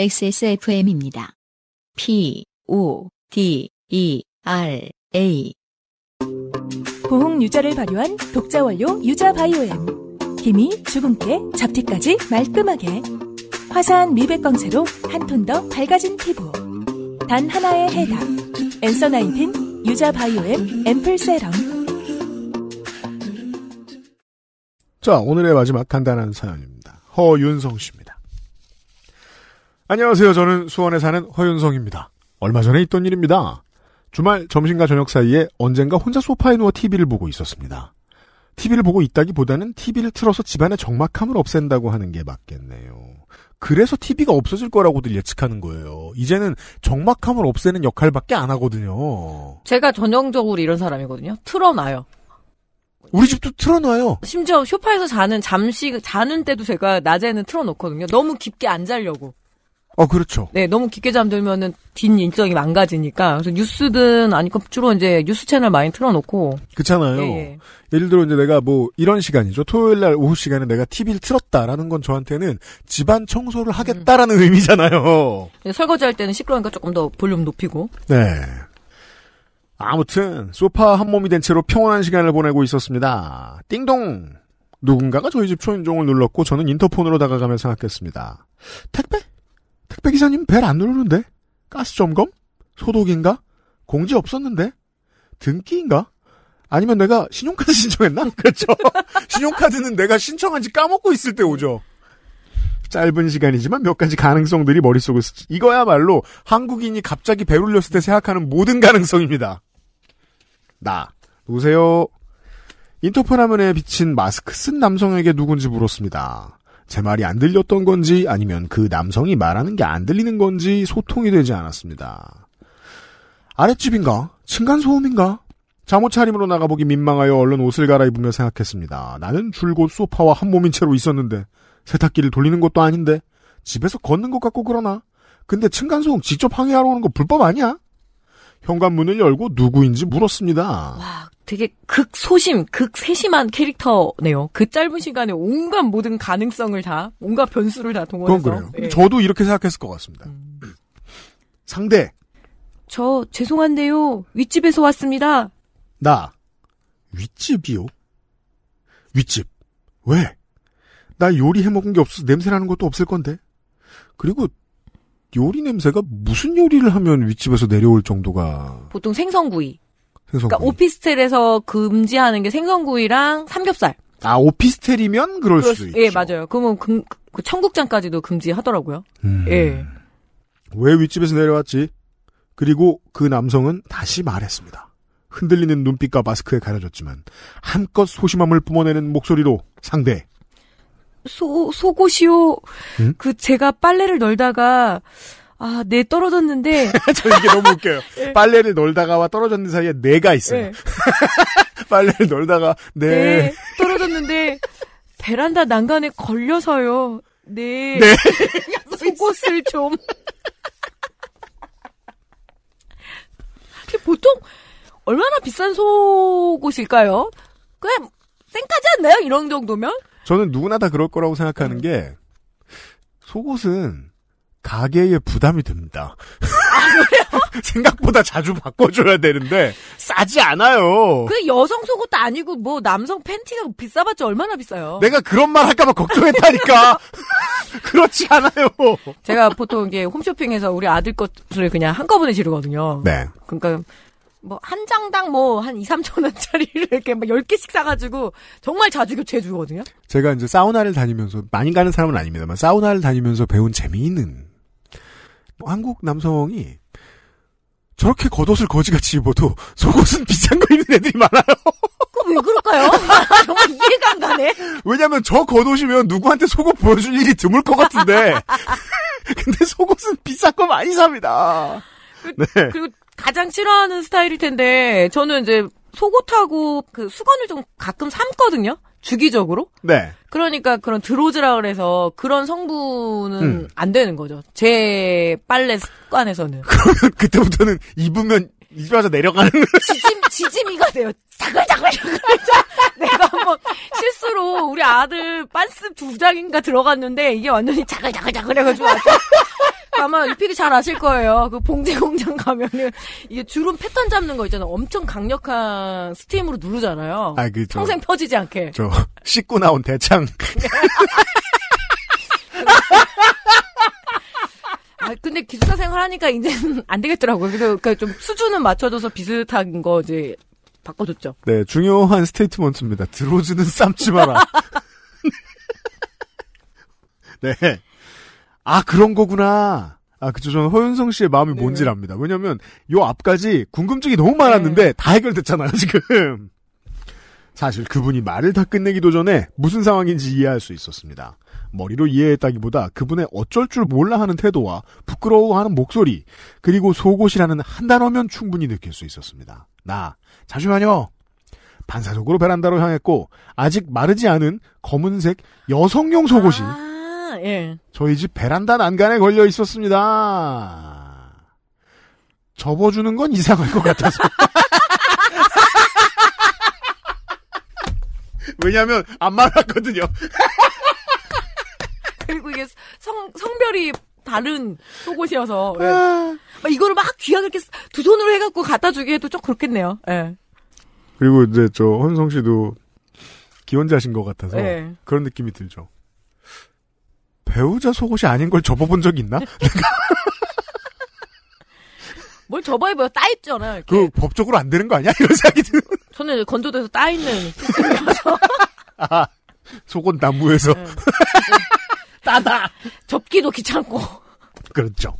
XSFM입니다. P, O, D, E, R, A. 보홍 유자를 발효한 독자 원료 유자 바이오엠. 김이, 주근깨, 잡티까지 말끔하게. 화사한 미백 광채로 한 톤 더 밝아진 피부. 단 하나의 해답. 엔서 나인 유자 바이오엠 앰플 세럼. 자, 오늘의 마지막 간단한 사연입니다. 허윤성 씨입니다. 안녕하세요. 저는 수원에 사는 허윤성입니다. 얼마 전에 있던 일입니다. 주말 점심과 저녁 사이에 언젠가 혼자 소파에 누워 TV를 보고 있었습니다. TV를 보고 있다기보다는 TV를 틀어서 집안의 적막함을 없앤다고 하는 게 맞겠네요. 그래서 TV가 없어질 거라고들 예측하는 거예요. 이제는 적막함을 없애는 역할밖에 안 하거든요. 제가 전형적으로 이런 사람이거든요. 틀어놔요. 우리 집도 틀어놔요. 심지어 쇼파에서 자는 잠시 자는 때도 제가 낮에는 틀어놓거든요. 너무 깊게 안 자려고. 어, 그렇죠. 네, 너무 깊게 잠들면은 뒷 인성이 망가지니까. 그래서 뉴스든 아니면 주로 이제 뉴스 채널 많이 틀어놓고. 그렇잖아요. 예, 예. 를 들어 이제 내가 뭐 이런 시간이죠. 토요일 날 오후 시간에 내가 TV를 틀었다라는 건 저한테는 집안 청소를 하겠다라는 음. 의미잖아요. 네, 설거지 할 때는 시끄러우니까 조금 더 볼륨 높이고. 네. 아무튼 소파 한 몸이 된 채로 평온한 시간을 보내고 있었습니다. 띵동. 누군가가 저희 집 초인종을 눌렀고 저는 인터폰으로 다가가며 생각했습니다. 택배? 택배기사님 벨안 누르는데? 가스 점검? 소독인가? 공지 없었는데? 등기인가? 아니면 내가 신용카드 신청했나? 그렇죠. 신용카드는 내가 신청한지 까먹고 있을 때 오죠. 짧은 시간이지만 몇 가지 가능성들이 머릿속을 스치. 이거야말로 한국인이 갑자기 배울렸을 때 생각하는 모든 가능성입니다. 나. 보세요. 인터폰 화면에 비친 마스크 쓴 남성에게 누군지 물었습니다. 제 말이 안 들렸던 건지 아니면 그 남성이 말하는 게 안 들리는 건지 소통이 되지 않았습니다. 아랫집인가? 층간소음인가? 잠옷차림으로 나가보기 민망하여 얼른 옷을 갈아입으며 생각했습니다. 나는 줄곧 소파와 한 몸인 채로 있었는데 세탁기를 돌리는 것도 아닌데 집에서 걷는 것 같고 그러나 근데 층간소음 직접 항의하러 오는 거 불법 아니야? 현관문을 열고 누구인지 물었습니다. 와, 되게 극소심, 극세심한 캐릭터네요. 그 짧은 시간에 온갖 모든 가능성을 다, 온갖 변수를 다 동원해서. 그건 그래요. 예. 저도 이렇게 생각했을 것 같습니다. 음. 상대. 저 죄송한데요. 윗집에서 왔습니다. 나. 윗집이요? 윗집. 왜? 나 요리해 먹은 게 없어서 냄새 나는 것도 없을 건데. 그리고 요리 냄새가 무슨 요리를 하면 윗집에서 내려올 정도가 보통 생선구이. 그러니까 뭐. 오피스텔에서 금지하는 게 생선구이랑 삼겹살. 아 오피스텔이면 그럴, 그럴 수, 수 예, 있죠. 예 맞아요. 그러면 그 청국장까지도 금지하더라고요. 음. 예. 왜 윗집에서 내려왔지? 그리고 그 남성은 다시 말했습니다. 흔들리는 눈빛과 마스크에 가려졌지만 한껏 소심함을 뿜어내는 목소리로 상대. 소 속옷이요. 음? 그 제가 빨래를 널다가 아, 네 떨어졌는데. 저 이게 너무 웃겨요. 네. 빨래를 놀다가와 떨어졌는 사이에 네가 있어요. 네. 빨래를 놀다가 네. 네. 떨어졌는데 베란다 난간에 걸려서요. 네. 네. 속옷을 좀. 보통 얼마나 비싼 속옷일까요? 그냥 쌩까지 않나요? 이런 정도면? 저는 누구나 다 그럴 거라고 생각하는 음. 게 속옷은 가게에 부담이 됩니다. 생각보다 자주 바꿔줘야 되는데 싸지 않아요. 그 여성 속옷도 아니고 뭐 남성 팬티가 비싸봤자 얼마나 비싸요. 내가 그런 말 할까봐 걱정했다니까. 그렇지 않아요. 제가 보통 이게 홈쇼핑에서 우리 아들 것을 그냥 한꺼번에 지르거든요. 네. 그러니까 뭐 한 장당 뭐 한 2, 3천 원짜리를 이렇게 막 10개씩 사가지고 정말 자주 교체해 주거든요. 제가 이제 사우나를 다니면서 많이 가는 사람은 아닙니다만 사우나를 다니면서 배운 재미있는 한국 남성이 저렇게 겉옷을 거지같이 입어도 속옷은 비싼 거 입는 애들이 많아요. 왜 그럴까요? 정말 이해가 안 가네. 왜냐면 저 겉옷이면 누구한테 속옷 보여줄 일이 드물 것 같은데. 근데 속옷은 비싼 거 많이 삽니다. 그, 네. 그리고 가장 싫어하는 스타일일 텐데 저는 이제 속옷하고 그 수건을 좀 가끔 삼거든요. 주기적으로? 네. 그러니까 그런 드로즈라 그래서 그런 성분은 음. 안 되는 거죠. 제 빨래 습관에서는. 그러면 그때부터는 입으면 입에서 내려가는. 시집 지짐이가 돼요. 자글자글. 내가 한번 실수로 우리 아들 빤스 두 장인가 들어갔는데 이게 완전히 자글자글자글 해가지고 아마 리필이 잘 아실 거예요. 그 봉제 공장 가면은 이게 주름 패턴 잡는 거 있잖아요. 엄청 강력한 스팀으로 누르잖아요. 아, 그 평생 펴지지 않게. 저 씻고 나온 대창. 아, 근데 기숙사 생활하니까 이제는 안 되겠더라고요. 그래서 그러니까 좀 수준은 맞춰줘서 비슷한 거 이제 바꿔줬죠. 네, 중요한 스테이트먼트입니다. 드로즈는 쌈지 마라. 네. 아, 그런 거구나. 아, 그쵸 저는 허윤성 씨의 마음이 네. 뭔지를 압니다. 왜냐면, 요 앞까지 궁금증이 너무 많았는데, 네. 다 해결됐잖아요, 지금. 사실 그분이 말을 다 끝내기도 전에 무슨 상황인지 이해할 수 있었습니다. 머리로 이해했다기보다 그분의 어쩔 줄 몰라 하는 태도와 부끄러워하는 목소리, 그리고 속옷이라는 한 단어면 충분히 느낄 수 있었습니다. 나, 잠시만요! 반사적으로 베란다로 향했고, 아직 마르지 않은 검은색 여성용 속옷이 아, 예. 저희 집 베란다 난간에 걸려 있었습니다. 접어주는 건 이상할 것 같아서. 왜냐면 안 말랐거든요. 그리고 이게 성, 성별이 다른 속옷이어서. 아. 예. 막 아, 이거를 막 귀하게 이렇게 두 손으로 해갖고 갖다 주기에도 좀 그렇겠네요. 예. 그리고 이제 저 헌성 씨도 기혼자신 것 같아서 예. 그런 느낌이 들죠. 배우자 속옷이 아닌 걸 접어본 적 있나? 뭘 접어입어요? 뭐 따있잖아요. 이렇게. 그 법적으로 안 되는 거 아니야? 이런 생각이 드 저는 건조돼서 따있는 시스템이라서. 아, 속은 나무에서. 네. 따다. 접기도 귀찮고. 그렇죠.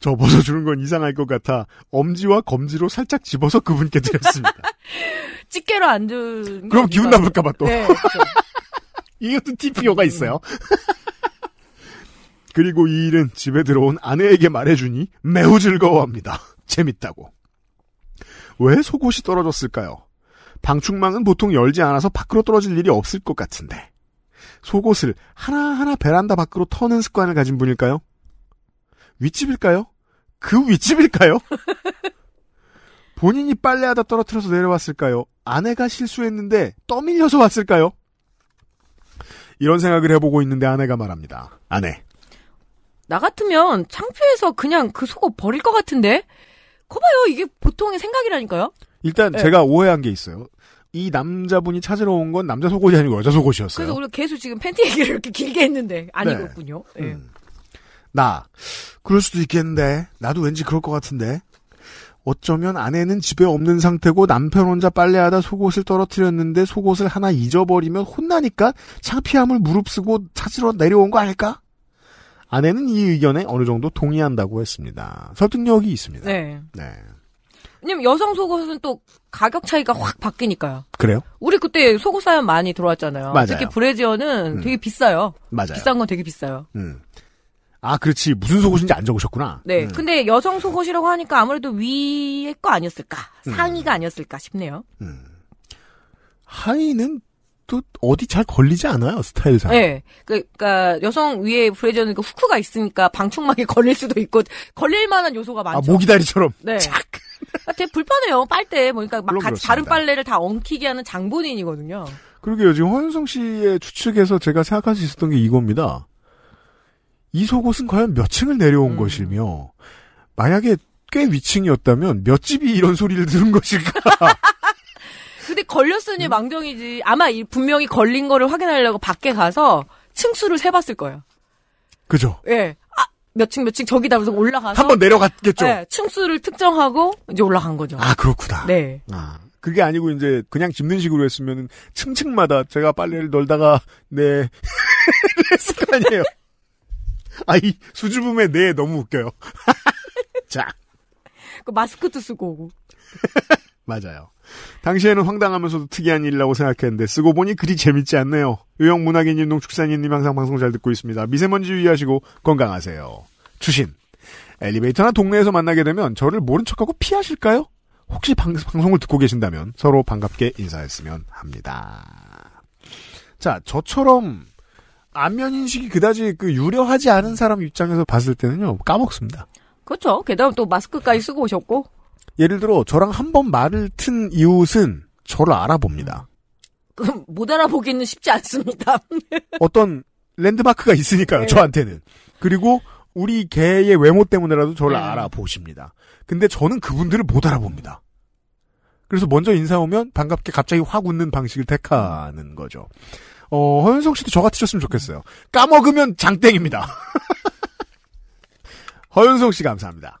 접어서 주는 건 이상할 것 같아 엄지와 검지로 살짝 집어서 그분께 드렸습니다. 집게로 안 주는 그럼 기분 나쁠까봐 또. 네, 그렇죠. 이것도 TPO가 있어요. 음. 그리고 이 일은 집에 들어온 아내에게 말해주니 매우 즐거워합니다. 재밌다고. 왜 속옷이 떨어졌을까요? 방충망은 보통 열지 않아서 밖으로 떨어질 일이 없을 것 같은데. 속옷을 하나하나 베란다 밖으로 터는 습관을 가진 분일까요? 윗집일까요? 그 윗집일까요? 본인이 빨래하다 떨어뜨려서 내려왔을까요? 아내가 실수했는데 떠밀려서 왔을까요? 이런 생각을 해보고 있는데 아내가 말합니다. 아내. 나 같으면 창피해서 그냥 그 속옷 버릴 것 같은데? 커봐요 이게 보통의 생각이라니까요. 일단 네. 제가 오해한 게 있어요. 이 남자분이 찾으러 온 건 남자 속옷이 아니고 여자 속옷이었어요. 그래서 오늘 계속 지금 팬티 얘기를 이렇게 길게 했는데 아니었군요. 네. 네. 음. 나 그럴 수도 있겠는데 나도 왠지 그럴 것 같은데 어쩌면 아내는 집에 없는 상태고 남편 혼자 빨래하다 속옷을 떨어뜨렸는데 속옷을 하나 잊어버리면 혼나니까 창피함을 무릅쓰고 찾으러 내려온 거 아닐까? 아내는 이 의견에 어느 정도 동의한다고 했습니다. 설득력이 있습니다. 네. 네. 왜냐면 여성 속옷은 또 가격 차이가 확 바뀌니까요. 그래요? 우리 그때 속옷 사연 많이 들어왔잖아요. 맞아요. 특히 브래지어는 음. 되게 비싸요. 맞아요. 비싼 건 되게 비싸요. 음. 아, 그렇지. 무슨 속옷인지 안 적으셨구나. 네. 음. 근데 여성 속옷이라고 하니까 아무래도 위에 거 아니었을까? 음. 상의가 아니었을까 싶네요. 음. 하의는 또 어디 잘 걸리지 않아요 스타일상. 네, 그, 그러니까 여성 위에 브래지어는 그 후크가 있으니까 방충망에 걸릴 수도 있고 걸릴 만한 요소가 아, 많죠. 아 모기다리처럼. 네. 착. 아, 되게 불편해요 빨대 보니까 뭐 그러니까 막 같이 다 다른 빨래를 다 엉키게 하는 장본인이거든요. 그러게요 지금 허윤성 씨의 추측에서 제가 생각할 수 있었던 게 이겁니다. 이 속옷은 과연 몇 층을 내려온 음. 것이며 만약에 꽤 위층이었다면 몇 집이 이런 소리를 들은 것일까? 근데 걸렸으니 망정이지. 아마 이 분명히 걸린 거를 확인하려고 밖에 가서 층수를 세봤을 거예요. 그죠? 예. 아, 몇 층, 몇 층, 저기다 그래서 올라가서. 한 번 내려갔겠죠? 예, 층수를 특정하고 이제 올라간 거죠. 아, 그렇구나. 네. 아. 그게 아니고 이제 그냥 짚는 식으로 했으면 층층마다 제가 빨래를 널다가 네 했을 거 아니에요. 아이 수줍음에 네 너무 웃겨요. 자. 그 마스크도 쓰고 오고. 맞아요. 당시에는 황당하면서도 특이한 일이라고 생각했는데 쓰고 보니 그리 재밌지 않네요. 유영 문학인님 농축산인님 항상 방송 잘 듣고 있습니다. 미세먼지 유의하시고 건강하세요. 주신 엘리베이터나 동네에서 만나게 되면 저를 모른 척하고 피하실까요? 혹시 방, 방송을 듣고 계신다면 서로 반갑게 인사했으면 합니다. 자, 저처럼 안면 인식이 그다지 그 유려하지 않은 사람 입장에서 봤을 때는요 까먹습니다. 그렇죠. 게다가 또 마스크까지 쓰고 오셨고. 예를 들어 저랑 한 번 말을 튼 이웃은 저를 알아봅니다. 그럼 못 알아보기는 쉽지 않습니다. 어떤 랜드마크가 있으니까요, 네. 저한테는. 그리고 우리 개의 외모 때문에라도 저를 네. 알아보십니다. 근데 저는 그분들을 못 알아봅니다. 그래서 먼저 인사 오면 반갑게 갑자기 확 웃는 방식을 택하는 거죠. 어, 허윤석 씨도 저같으셨으면 좋겠어요. 까먹으면 장땡입니다. 허윤석 씨 감사합니다.